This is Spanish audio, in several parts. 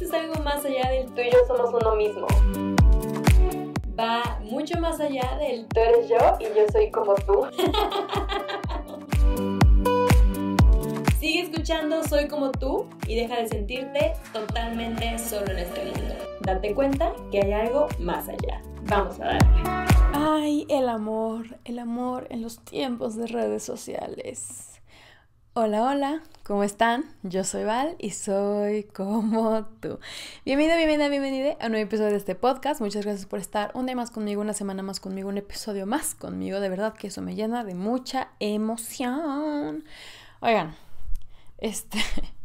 esto es algo más allá del tú y yo somos uno mismo. Va mucho más allá del tú eres yo y yo soy como tú. Sigue escuchando Soy como tú y deja de sentirte totalmente solo en este mundo. Date cuenta que hay algo más allá. Vamos a darle. Ay, el amor, el amor en los tiempos de redes sociales. Hola, hola, ¿cómo están? Yo soy Val y soy como tú. Bienvenida, bienvenida, bienvenida a un nuevo episodio de este podcast. Muchas gracias por estar un día más conmigo, una semana más conmigo, un episodio más conmigo. De verdad que eso me llena de mucha emoción. Oigan, este,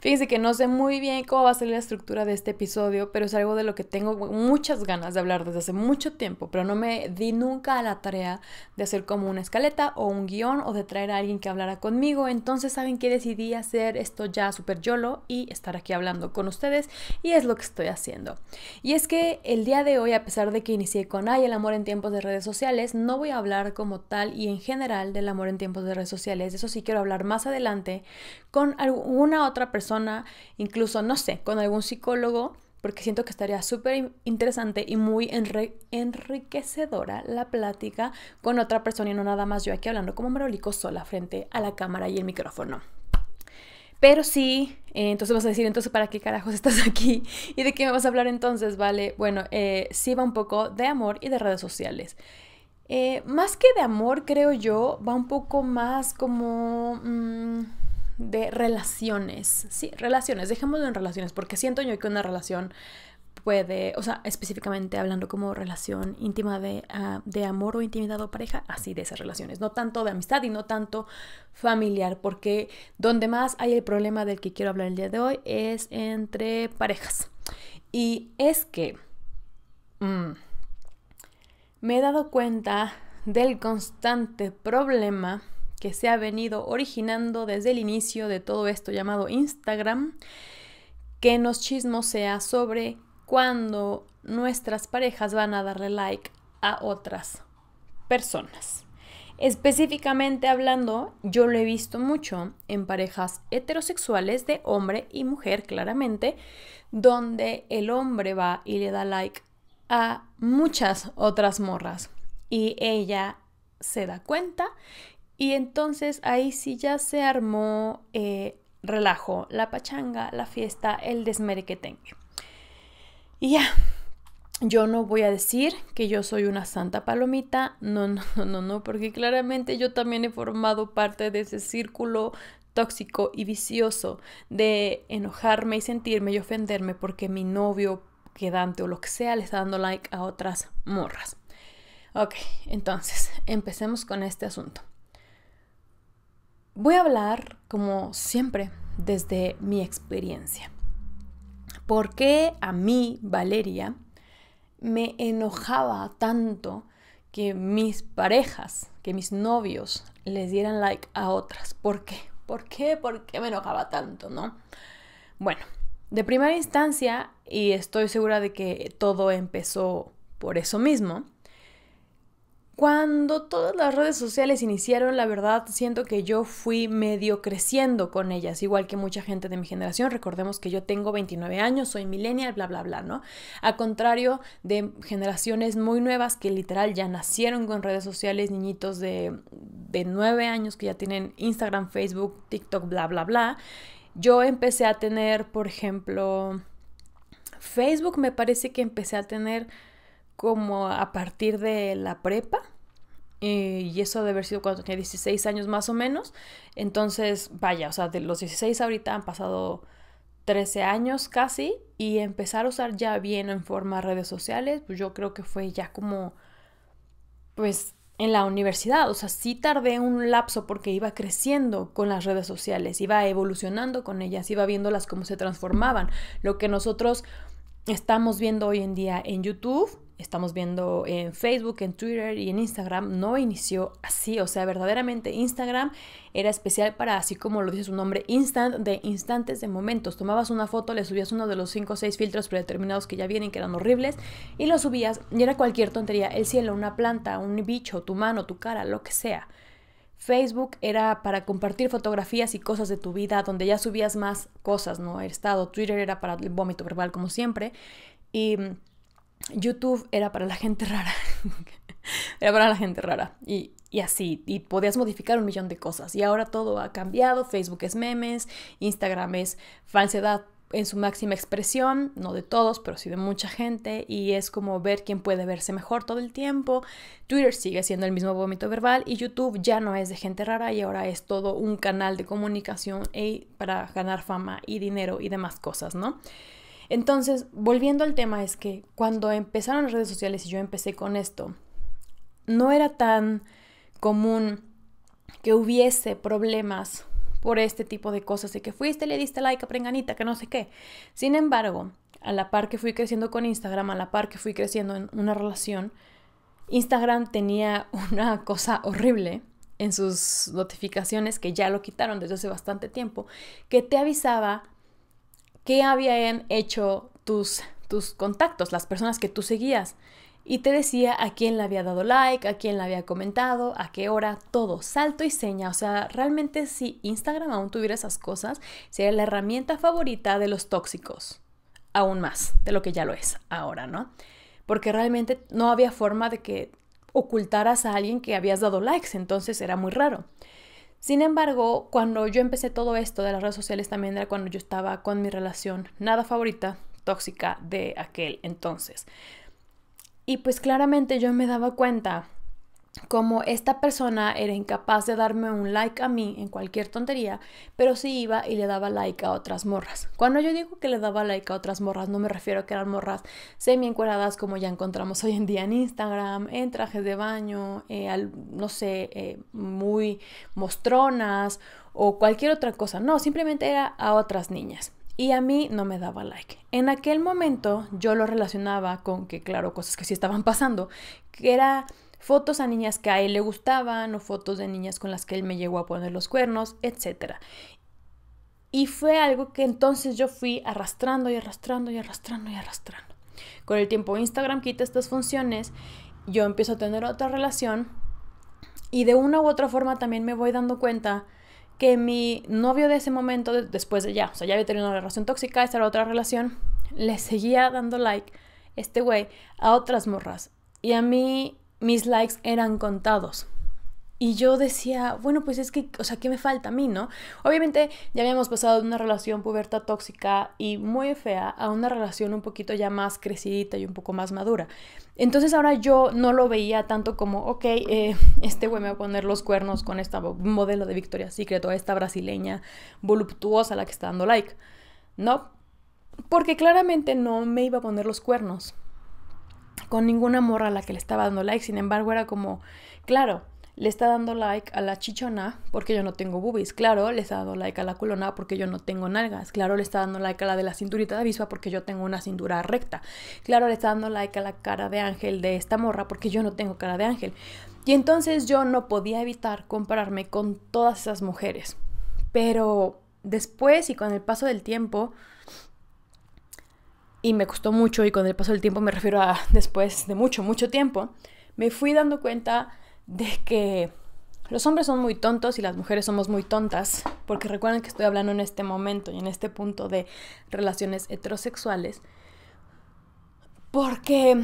Fíjense que no sé muy bien cómo va a ser la estructura de este episodio, pero es algo de lo que tengo muchas ganas de hablar desde hace mucho tiempo, pero no me di nunca a la tarea de hacer como una escaleta o un guión o de traer a alguien que hablara conmigo. Entonces, ¿saben que Decidí hacer esto ya super YOLO y estar aquí hablando con ustedes y es lo que estoy haciendo. Y es que el día de hoy, a pesar de que inicié con Ay, el amor en tiempos de redes sociales, no voy a hablar como tal y en general del amor en tiempos de redes sociales. Eso sí quiero hablar más adelante con alguna otra otra persona, incluso, no sé, con algún psicólogo, porque siento que estaría súper interesante y muy enriquecedora la plática con otra persona y no nada más yo aquí hablando como Marolico sola frente a la cámara y el micrófono. Pero sí, eh, entonces vas a decir, entonces, ¿para qué carajos estás aquí? ¿Y de qué me vas a hablar entonces? Vale, bueno, eh, sí va un poco de amor y de redes sociales. Eh, más que de amor, creo yo, va un poco más como... Mm, de relaciones. Sí, relaciones, dejémoslo en relaciones, porque siento yo que una relación puede, o sea, específicamente hablando como relación íntima ah, de, amor o intimidad o pareja, así de esas relaciones, no tanto de amistad y no tanto familiar, porque donde más hay el problema del que quiero hablar el día de hoy es entre parejas. Y es que mm, me he dado cuenta del constante problema que se ha venido originando desde el inicio de todo esto llamado Instagram, que nos chismosea sobre cuando nuestras parejas van a darle like a otras personas. Específicamente hablando, yo lo he visto mucho en parejas heterosexuales de hombre y mujer, claramente, donde el hombre va y le da like a muchas otras morras y ella se da cuenta y entonces ahí sí ya se armó eh, relajo, la pachanga, la fiesta, el desmere que tenga. Y ya, yo no voy a decir que yo soy una santa palomita, no, no, no, no, porque claramente yo también he formado parte de ese círculo tóxico y vicioso de enojarme y sentirme y ofenderme porque mi novio quedante o lo que sea le está dando like a otras morras. Ok, entonces empecemos con este asunto. Voy a hablar, como siempre, desde mi experiencia. ¿Por qué a mí, Valeria, me enojaba tanto que mis parejas, que mis novios les dieran like a otras? ¿Por qué? ¿Por qué? ¿Por qué me enojaba tanto, no? Bueno, de primera instancia, y estoy segura de que todo empezó por eso mismo, cuando todas las redes sociales iniciaron, la verdad siento que yo fui medio creciendo con ellas, igual que mucha gente de mi generación. Recordemos que yo tengo 29 años, soy millennial, bla, bla, bla, ¿no? A contrario de generaciones muy nuevas que literal ya nacieron con redes sociales, niñitos de, de 9 años que ya tienen Instagram, Facebook, TikTok, bla, bla, bla. Yo empecé a tener, por ejemplo, Facebook me parece que empecé a tener como a partir de la prepa. Eh, y eso debe haber sido cuando tenía 16 años más o menos. Entonces, vaya, o sea, de los 16 ahorita han pasado 13 años casi. Y empezar a usar ya bien en forma redes sociales, pues yo creo que fue ya como, pues, en la universidad. O sea, sí tardé un lapso porque iba creciendo con las redes sociales, iba evolucionando con ellas, iba viéndolas cómo se transformaban. Lo que nosotros estamos viendo hoy en día en YouTube estamos viendo en Facebook, en Twitter y en Instagram, no inició así. O sea, verdaderamente Instagram era especial para, así como lo dice su nombre, instant, de instantes, de momentos. Tomabas una foto, le subías uno de los 5 o 6 filtros predeterminados que ya vienen, que eran horribles, y lo subías y era cualquier tontería. El cielo, una planta, un bicho, tu mano, tu cara, lo que sea. Facebook era para compartir fotografías y cosas de tu vida, donde ya subías más cosas, ¿no? El estado, Twitter era para el vómito verbal, como siempre. Y mm, YouTube era para la gente rara. era para la gente rara. Y, así, y podías modificar un millón de cosas. Y ahora todo ha cambiado. Facebook es memes, Instagram es falsedad en su máxima expresión, no de todos, pero sí de mucha gente, y es como ver quién puede verse mejor todo el tiempo. Twitter sigue siendo el mismo vómito verbal y YouTube ya no es de gente rara y ahora es todo un canal de comunicación para ganar fama y dinero y demás cosas, ¿no? Entonces, volviendo al tema, es que cuando empezaron las redes sociales y yo empecé con esto, no era tan común que hubiese problemas por este tipo de cosas, de que fuiste, le diste like a prenganita, que no sé qué. Sin embargo, a la par que fui creciendo con Instagram, a la par que fui creciendo en una relación, Instagram tenía una cosa horrible en sus notificaciones que ya lo quitaron desde hace bastante tiempo, que te avisaba qué habían hecho tus, tus contactos, las personas que tú seguías. Y te decía a quién le había dado like, a quién le había comentado, a qué hora, todo, salto y seña. O sea, realmente si Instagram aún tuviera esas cosas, sería la herramienta favorita de los tóxicos. Aún más de lo que ya lo es ahora, ¿no? Porque realmente no había forma de que ocultaras a alguien que habías dado likes, entonces era muy raro. Sin embargo, cuando yo empecé todo esto de las redes sociales también era cuando yo estaba con mi relación nada favorita, tóxica de aquel entonces. Y pues claramente yo me daba cuenta como esta persona era incapaz de darme un like a mí en cualquier tontería, pero sí iba y le daba like a otras morras. Cuando yo digo que le daba like a otras morras, no me refiero a que eran morras semi-encueradas como ya encontramos hoy en día en Instagram, en trajes de baño, eh, no sé, eh, muy mostronas o cualquier otra cosa. No, simplemente era a otras niñas y a mí no me daba like. En aquel momento yo lo relacionaba con que, claro, cosas que sí estaban pasando, que era fotos a niñas que a él le gustaban o fotos de niñas con las que él me llegó a poner los cuernos, etc. Y fue algo que entonces yo fui arrastrando y arrastrando y arrastrando y arrastrando. Con el tiempo Instagram quita estas funciones, yo empiezo a tener otra relación y de una u otra forma también me voy dando cuenta que mi novio de ese momento, después de ya, o sea, ya había tenido una relación tóxica, esta era otra relación, le seguía dando like este güey a otras morras. Y a mí mis likes eran contados. Y yo decía, bueno, pues es que, o sea, ¿qué me falta a mí, no? Obviamente ya habíamos pasado de una relación puberta tóxica y muy fea a una relación un poquito ya más crecidita y un poco más madura. Entonces ahora yo no lo veía tanto como, ok, eh, este güey me va a poner los cuernos con esta modelo de Victoria's Secret o esta brasileña voluptuosa la que está dando like. No, porque claramente no me iba a poner los cuernos con ninguna morra a la que le estaba dando like. Sin embargo, era como, claro, le está dando like a la chichona porque yo no tengo boobies. Claro, le está dando like a la culona porque yo no tengo nalgas. Claro, le está dando like a la de la cinturita de avispa porque yo tengo una cintura recta. Claro, le está dando like a la cara de ángel de esta morra porque yo no tengo cara de ángel. Y entonces yo no podía evitar compararme con todas esas mujeres. Pero después y con el paso del tiempo, y me costó mucho y con el paso del tiempo me refiero a después de mucho, mucho tiempo, me fui dando cuenta de que los hombres son muy tontos y las mujeres somos muy tontas, porque recuerden que estoy hablando en este momento y en este punto de relaciones heterosexuales, porque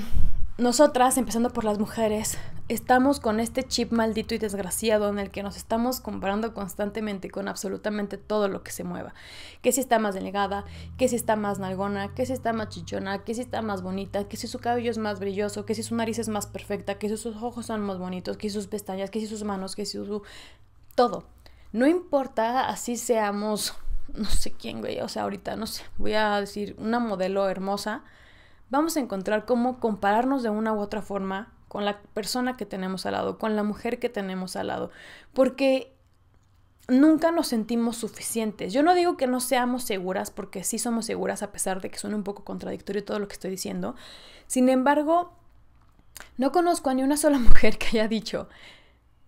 nosotras, empezando por las mujeres, estamos con este chip maldito y desgraciado en el que nos estamos comparando constantemente con absolutamente todo lo que se mueva. Que si está más delgada, que si está más nalgona, que si está más chichona, que si está más bonita, que si su cabello es más brilloso, que si su nariz es más perfecta, que si sus ojos son más bonitos, que si sus pestañas, que si sus manos, que si su... Todo. No importa así seamos, no sé quién, güey, o sea, ahorita, no sé, voy a decir una modelo hermosa, vamos a encontrar cómo compararnos de una u otra forma con la persona que tenemos al lado, con la mujer que tenemos al lado, porque nunca nos sentimos suficientes. Yo no digo que no seamos seguras, porque sí somos seguras a pesar de que suene un poco contradictorio todo lo que estoy diciendo. Sin embargo, no conozco a ni una sola mujer que haya dicho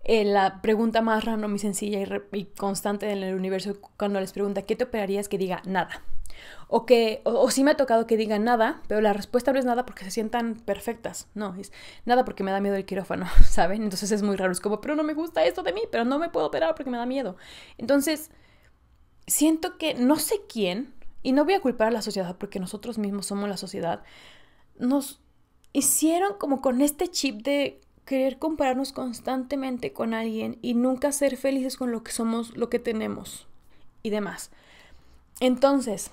eh, la pregunta más random muy sencilla y, constante en el universo cuando les pregunta, ¿qué te operarías? Que diga, nada. O que, o, si me ha tocado que digan nada, pero la respuesta no es nada porque se sientan perfectas. No, es nada porque me da miedo el quirófano, ¿saben? Entonces es muy raro. Es como, pero no me gusta esto de mí, pero no me puedo operar porque me da miedo. Entonces, siento que no sé quién, y no voy a culpar a la sociedad porque nosotros mismos somos la sociedad, nos hicieron como con este chip de querer compararnos constantemente con alguien y nunca ser felices con lo que somos, lo que tenemos y demás. Entonces,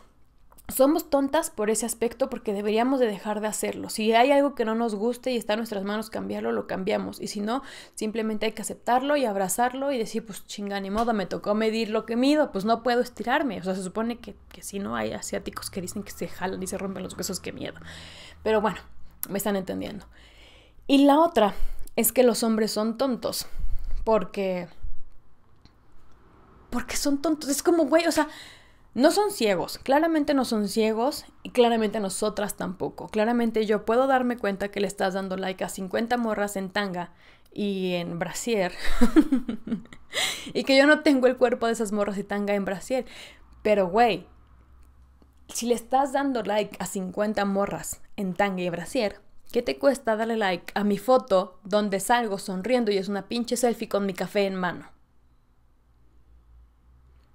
somos tontas por ese aspecto porque deberíamos de dejar de hacerlo. Si hay algo que no nos guste y está en nuestras manos cambiarlo, lo cambiamos. Y si no, simplemente hay que aceptarlo y abrazarlo y decir, pues chinga, ni modo, me tocó medir lo que mido, pues no puedo estirarme. O sea, se supone que, si no hay asiáticos que dicen que se jalan y se rompen los huesos, qué miedo. Pero bueno, me están entendiendo. Y la otra es que los hombres son tontos porque... Porque son tontos. Es como, güey, o sea... No son ciegos, claramente no son ciegos y claramente nosotras tampoco. Claramente yo puedo darme cuenta que le estás dando like a 50 morras en tanga y en brasier y que yo no tengo el cuerpo de esas morras y tanga en brasier. Pero güey, si le estás dando like a 50 morras en tanga y brasier, ¿qué te cuesta darle like a mi foto donde salgo sonriendo y es una pinche selfie con mi café en mano?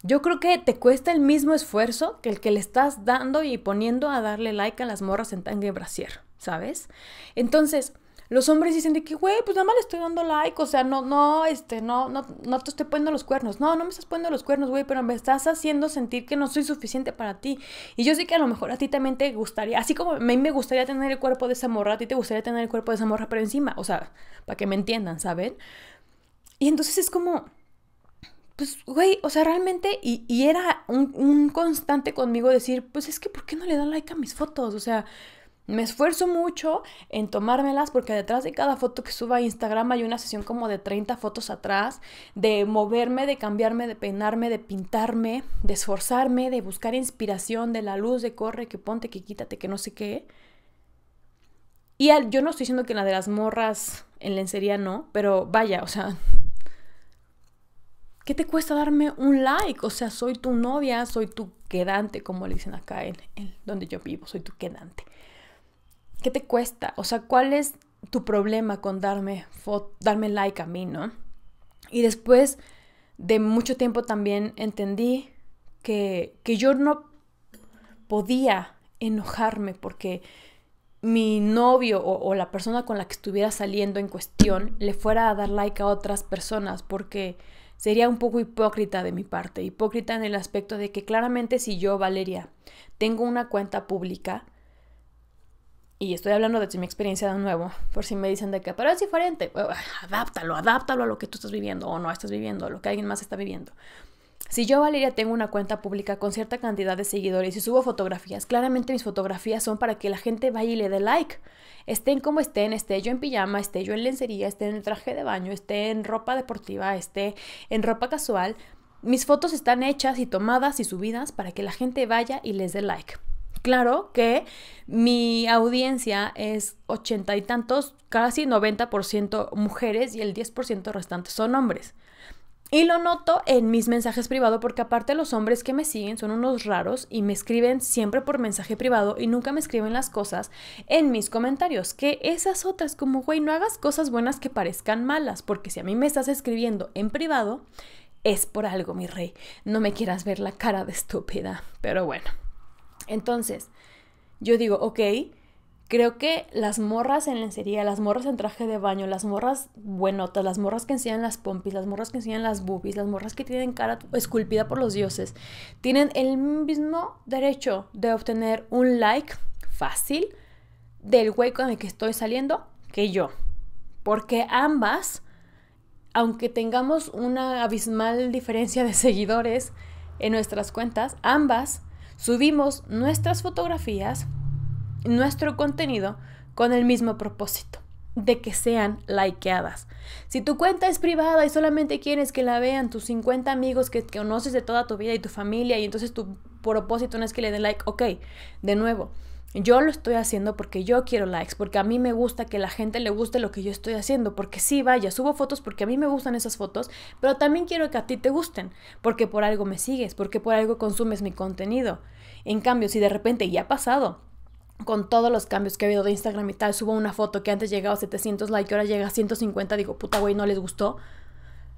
Yo creo que te cuesta el mismo esfuerzo que el que le estás dando y poniendo a darle like a las morras en Tangue brasier, ¿sabes? Entonces, los hombres dicen de que, güey, pues nada más le estoy dando like, o sea, no, no, este, no, no, no te estoy poniendo los cuernos. No, no me estás poniendo los cuernos, güey, pero me estás haciendo sentir que no soy suficiente para ti. Y yo sé que a lo mejor a ti también te gustaría, así como a mí me gustaría tener el cuerpo de esa morra, a ti te gustaría tener el cuerpo de esa morra, pero encima, o sea, para que me entiendan, ¿sabes? Y entonces es como, pues, güey, o sea, realmente, y, era un, constante conmigo decir, pues es que, ¿por qué no le dan like a mis fotos? O sea, me esfuerzo mucho en tomármelas porque detrás de cada foto que suba a Instagram hay una sesión como de 30 fotos atrás, de moverme, de cambiarme, de peinarme, de pintarme, de esforzarme, de buscar inspiración, de la luz, de corre, que ponte, que quítate, que no sé qué. Y yo no estoy diciendo que la de las morras en lencería no, pero vaya, o sea, ¿qué te cuesta darme un like? O sea, soy tu novia, soy tu quedante, como le dicen acá en, donde yo vivo, soy tu quedante. ¿Qué te cuesta? O sea, ¿cuál es tu problema con darme, darme like a mí, no? Y después de mucho tiempo también entendí que, que yo no podía enojarme porque mi novio o, la persona con la que estuviera saliendo en cuestión le fuera a dar like a otras personas porque sería un poco hipócrita de mi parte, hipócrita en el aspecto de que claramente si yo, Valeria, tengo una cuenta pública, y estoy hablando de mi experiencia de nuevo, por si me dicen de que, pero es diferente, adáptalo, adáptalo a lo que tú estás viviendo o no estás viviendo, a lo que alguien más está viviendo. Si yo, Valeria, tengo una cuenta pública con cierta cantidad de seguidores y subo fotografías, claramente mis fotografías son para que la gente vaya y le dé like. Estén como estén, esté yo en pijama, esté yo en lencería, esté en traje de baño, esté en ropa deportiva, esté en ropa casual. Mis fotos están hechas y tomadas y subidas para que la gente vaya y les dé like. Claro que mi audiencia es ochenta y tantos, casi 90% mujeres y el 10% restante son hombres. Y lo noto en mis mensajes privados porque aparte los hombres que me siguen son unos raros y me escriben siempre por mensaje privado y nunca me escriben las cosas en mis comentarios. Que esas otras como, güey, no hagas cosas buenas que parezcan malas porque si a mí me estás escribiendo en privado es por algo, mi rey. No me quieras ver la cara de estúpida. Pero bueno. Entonces, yo digo, ok, creo que las morras en lencería, las morras en traje de baño, las morras buenotas, las morras que enseñan las pompis, las morras que enseñan las boobies, las morras que tienen cara esculpida por los dioses, tienen el mismo derecho de obtener un like fácil del güey con el que estoy saliendo que yo. Porque ambas, aunque tengamos una abismal diferencia de seguidores en nuestras cuentas, ambas subimos nuestras fotografías nuestro contenido con el mismo propósito de que sean likeadas. Si tu cuenta es privada y solamente quieres que la vean tus 50 amigos que, conoces de toda tu vida y tu familia y entonces tu propósito no es que le den like, ok, de nuevo, yo lo estoy haciendo porque yo quiero likes, porque a mí me gusta que la gente le guste lo que yo estoy haciendo, porque sí, vaya, subo fotos porque a mí me gustan esas fotos, pero también quiero que a ti te gusten, porque por algo me sigues, porque por algo consumes mi contenido. En cambio, si de repente ya ha pasado, con todos los cambios que ha habido de Instagram y tal, subo una foto que antes llegaba a 700 likes y ahora llega a 150, digo, puta güey, no les gustó,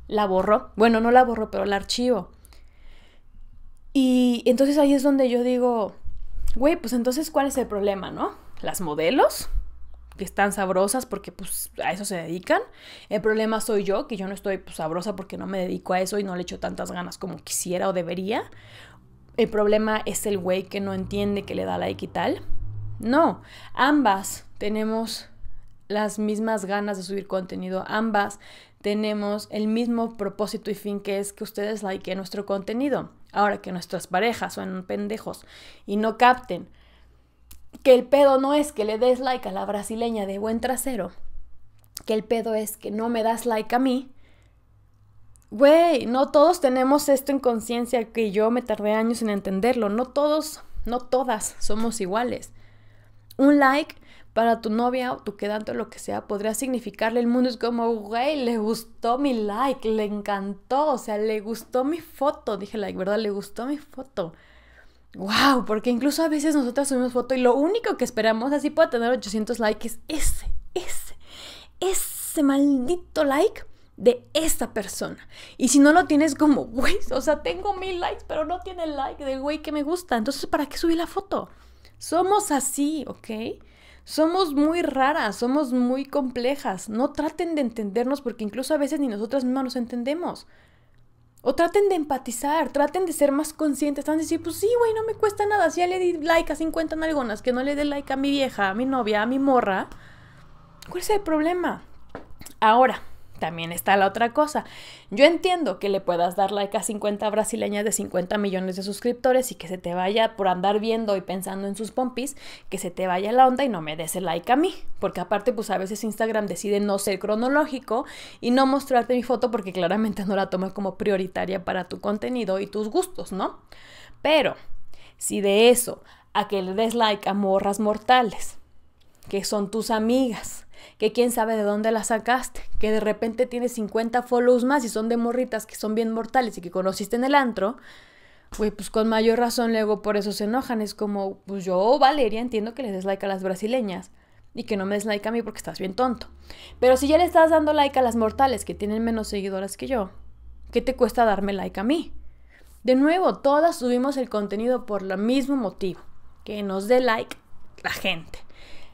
la borro. Bueno, no la borro, pero el archivo. Y entonces ahí es donde yo digo, güey, pues entonces, ¿cuál es el problema, no? Las modelos, que están sabrosas porque pues a eso se dedican. El problema soy yo, que yo no estoy pues, sabrosa porque no me dedico a eso y no le echo tantas ganas como quisiera o debería. El problema es el güey que no entiende que le da like y tal. No, ambas tenemos las mismas ganas de subir contenido, ambas tenemos el mismo propósito y fin que es que ustedes likeen nuestro contenido. Ahora que nuestras parejas son pendejos y no capten que el pedo no es que le des like a la brasileña de buen trasero, que el pedo es que no me das like a mí. Güey, no todos tenemos esto en conciencia que yo me tardé años en entenderlo, no todos, no todas somos iguales un like para tu novia o tu quedante o lo que sea podría significarle el mundo. Es como, güey, le gustó mi like, le encantó, o sea, le gustó mi foto. Dije like, ¿verdad? Le gustó mi foto. ¡Wow! Porque incluso a veces nosotras subimos foto y lo único que esperamos, así pueda tener 800 likes, es ese, ese, ese maldito like de esa persona. Y si no lo tienes como, güey, o sea, tengo mil likes, pero no tiene el like del güey que me gusta. Entonces, ¿para qué subí la foto? Somos así, ¿ok? Somos muy raras, somos muy complejas. No traten de entendernos porque incluso a veces ni nosotras mismas nos entendemos. O traten de empatizar, traten de ser más conscientes. Están de decir, pues sí, güey, no me cuesta nada. Si ya le di like a 50 nalgonas, que no le dé like a mi vieja, a mi novia, a mi morra. ¿Cuál es el problema? Ahora, también está la otra cosa. Yo entiendo que le puedas dar like a 50 brasileñas de 50 millones de suscriptores y que se te vaya por andar viendo y pensando en sus pompis, que se te vaya la onda y no me des el like a mí. Porque aparte, pues a veces Instagram decide no ser cronológico y no mostrarte mi foto porque claramente no la tomas como prioritaria para tu contenido y tus gustos, ¿no? Pero, si de eso a que le des like a morras mortales, que son tus amigas, que quién sabe de dónde la sacaste, que de repente tienes 50 follows más y son de morritas que son bien mortales y que conociste en el antro, pues con mayor razón luego por eso se enojan. Es como, pues yo, Valeria, entiendo que les des like a las brasileñas y que no me des like a mí porque estás bien tonto. Pero si ya le estás dando like a las mortales que tienen menos seguidoras que yo, ¿qué te cuesta darme like a mí? De nuevo, todas subimos el contenido por el mismo motivo, que nos dé like la gente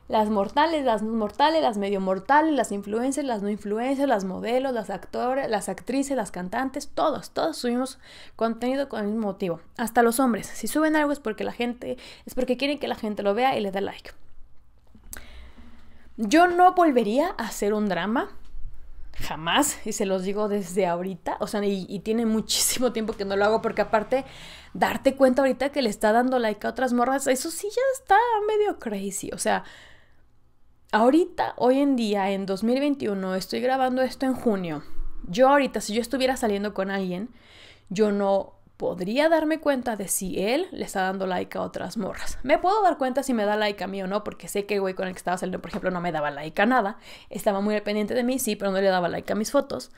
las mortales, las no mortales, las medio mortales, las influencers, las no influencers, las modelos, las actores, las actrices, las cantantes, todos, todos subimos contenido con el mismo motivo. Hasta los hombres, si suben algo es porque la gente, es porque quieren que la gente lo vea y le dé like. Yo no volvería a hacer un drama, jamás, y se los digo desde ahorita, o sea, y, y, tiene muchísimo tiempo que no lo hago, porque aparte, darte cuenta ahorita que le está dando like a otras morras, eso sí ya está medio crazy, o sea, ahorita, hoy en día, en 2021, estoy grabando esto en junio. Yo ahorita, si yo estuviera saliendo con alguien, yo no podría darme cuenta de si él le está dando like a otras morras. Me puedo dar cuenta si me da like a mí o no, porque sé que el güey con el que estaba saliendo, por ejemplo, no me daba like a nada. Estaba muy dependiente de mí, sí, pero no le daba like a mis fotos.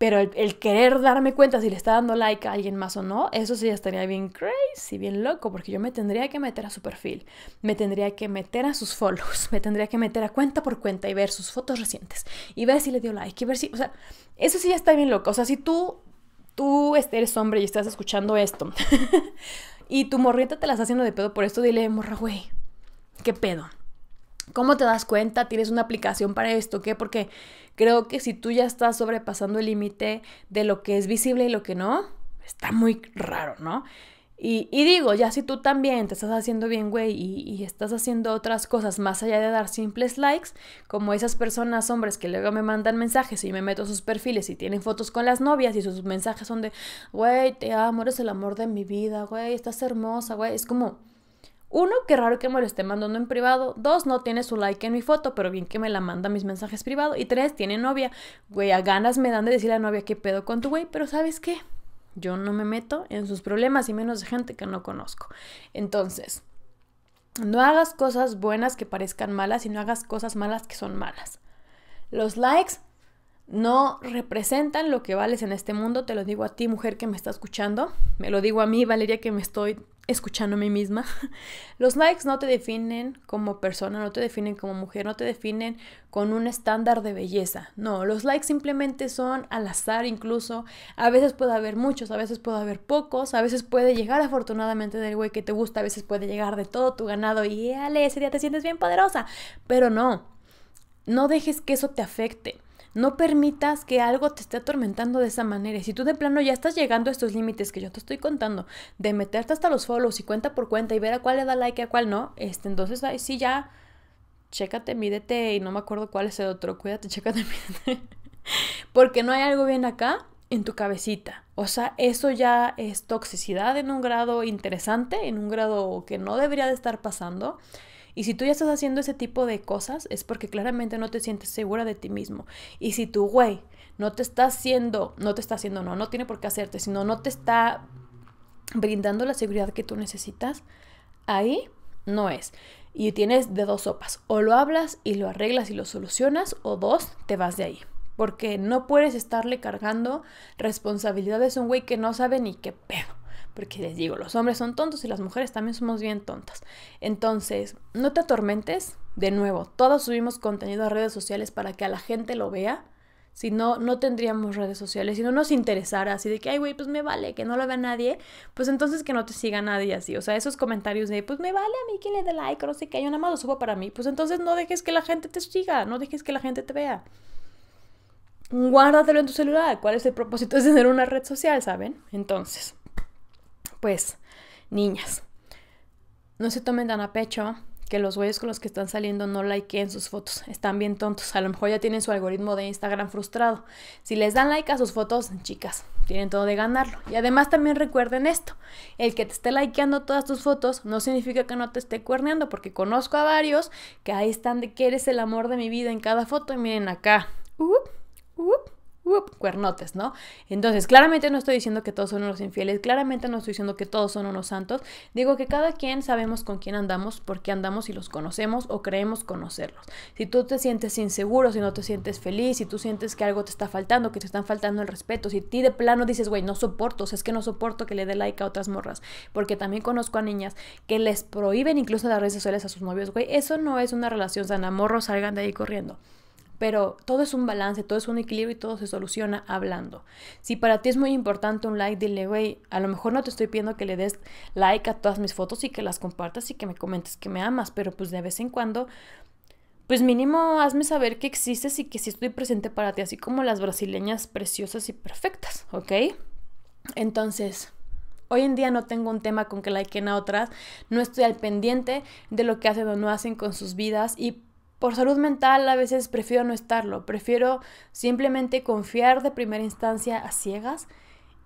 Pero el, querer darme cuenta si le está dando like a alguien más o no, eso sí estaría bien crazy, bien loco, porque yo me tendría que meter a su perfil, me tendría que meter a sus follows, me tendría que meter a cuenta por cuenta y ver sus fotos recientes y ver si le dio like y ver si, o sea, eso sí ya está bien loco. O sea, si tú, tú eres hombre y estás escuchando esto y tu morrieta te la está haciendo de pedo por esto, dile, morra, güey, ¿qué pedo? ¿Cómo te das cuenta? ¿Tienes una aplicación para esto? ¿Qué? Porque creo que si tú ya estás sobrepasando el límite de lo que es visible y lo que no, está muy raro, ¿no? Y, digo, ya si tú también te estás haciendo bien, güey, y, y, estás haciendo otras cosas más allá de dar simples likes, como esas personas, hombres, que luego me mandan mensajes y me meto a sus perfiles y tienen fotos con las novias y sus mensajes son de, güey, te amo, eres el amor de mi vida, güey, estás hermosa, güey, es como uno, qué raro que me lo esté mandando en privado. Dos, no tiene su like en mi foto, pero bien que me la manda mis mensajes privados. Y tres, tiene novia. Güey, a ganas me dan de decirle a la novia qué pedo con tu güey, pero ¿sabes qué? Yo no me meto en sus problemas y menos de gente que no conozco. Entonces, no hagas cosas buenas que parezcan malas y no hagas cosas malas que son malas. Los likes no representan lo que vales en este mundo, te lo digo a ti mujer que me está escuchando, me lo digo a mí Valeria que me estoy escuchando a mí misma. Los likes no te definen como persona, no te definen como mujer, no te definen con un estándar de belleza. No, los likes simplemente son al azar incluso. A veces puede haber muchos, a veces puede haber pocos, a veces puede llegar afortunadamente del güey que te gusta, a veces puede llegar de todo tu ganado y ale, ese día te sientes bien poderosa. Pero no, no dejes que eso te afecte. No permitas que algo te esté atormentando de esa manera. Y si tú de plano ya estás llegando a estos límites que yo te estoy contando, de meterte hasta los follows y cuenta por cuenta y ver a cuál le da like y a cuál no, este, entonces ahí sí ya, chécate, mídete y no me acuerdo cuál es el otro, cuídate, chécate, mídete. Porque no hay algo bien acá en tu cabecita. O sea, eso ya es toxicidad en un grado interesante, en un grado que no debería de estar pasando. Y si tú ya estás haciendo ese tipo de cosas es porque claramente no te sientes segura de ti mismo. Y si tu güey no te está haciendo, no te está haciendo, no, no tiene por qué hacerte, sino no te está brindando la seguridad que tú necesitas, ahí no es. Y tienes de dos sopas, o lo hablas y lo arreglas y lo solucionas, o dos, te vas de ahí. Porque no puedes estarle cargando responsabilidades a un güey que no sabe ni qué pedo porque les digo, los hombres son tontos y las mujeres también somos bien tontas. Entonces, no te atormentes, de nuevo, todos subimos contenido a redes sociales para que a la gente lo vea. Si no, no tendríamos redes sociales. Si no nos interesara así de que, ay, güey, pues me vale que no lo vea nadie, pues entonces que no te siga nadie así. O sea, esos comentarios de, pues me vale a mí que le dé like, o no sé qué, yo nada más lo subo para mí. Pues entonces no dejes que la gente te siga, no dejes que la gente te vea. Guárdatelo en tu celular. ¿Cuál es el propósito de tener una red social, saben? Entonces, pues, niñas, no se tomen tan a pecho que los güeyes con los que están saliendo no likeen sus fotos. Están bien tontos. A lo mejor ya tienen su algoritmo de Instagram frustrado. Si les dan like a sus fotos, chicas, tienen todo de ganarlo. Y además también recuerden esto. El que te esté likeando todas tus fotos no significa que no te esté cuerneando, porque conozco a varios que ahí están de que eres el amor de mi vida en cada foto. Y miren acá. Uh, uh, cuernotes, ¿no? Entonces, claramente no estoy diciendo que todos son unos infieles, claramente no estoy diciendo que todos son unos santos, digo que cada quien sabemos con quién andamos, por qué andamos y los conocemos o creemos conocerlos. Si tú te sientes inseguro, si no te sientes feliz, si tú sientes que algo te está faltando, que te están faltando el respeto, si ti de plano dices, güey, no soporto, o es que no soporto que le dé like a otras morras, porque también conozco a niñas que les prohíben incluso dar redes sociales a sus novios, güey, eso no es una relación sana, morros salgan de ahí corriendo pero todo es un balance, todo es un equilibrio y todo se soluciona hablando. Si para ti es muy importante un like, dile, güey, a lo mejor no te estoy pidiendo que le des like a todas mis fotos y que las compartas y que me comentes que me amas, pero pues de vez en cuando pues mínimo hazme saber que existes y que sí estoy presente para ti, así como las brasileñas preciosas y perfectas, ¿ok? Entonces, hoy en día no tengo un tema con que likeen a otras, no estoy al pendiente de lo que hacen o no hacen con sus vidas y por salud mental a veces prefiero no estarlo, prefiero simplemente confiar de primera instancia a ciegas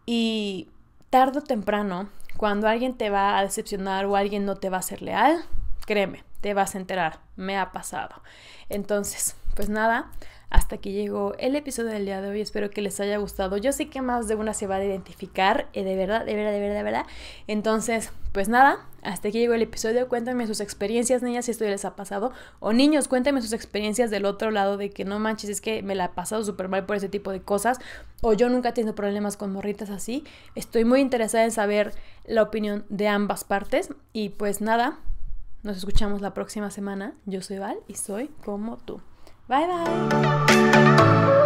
y tarde o temprano, cuando alguien te va a decepcionar o alguien no te va a ser leal, créeme, te vas a enterar, me ha pasado. Entonces, pues nada, hasta aquí llegó el episodio del día de hoy. Espero que les haya gustado. Yo sé que más de una se va a identificar, eh, de verdad, de verdad, de verdad, de verdad. Entonces, pues nada, hasta aquí llegó el episodio. Cuéntame sus experiencias, niñas, si esto ya les ha pasado. O niños, cuéntame sus experiencias del otro lado de que no manches, es que me la ha pasado súper mal por ese tipo de cosas. O yo nunca he tenido problemas con morritas así. Estoy muy interesada en saber la opinión de ambas partes. Y pues nada, nos escuchamos la próxima semana. Yo soy Val y soy como tú. 拜拜。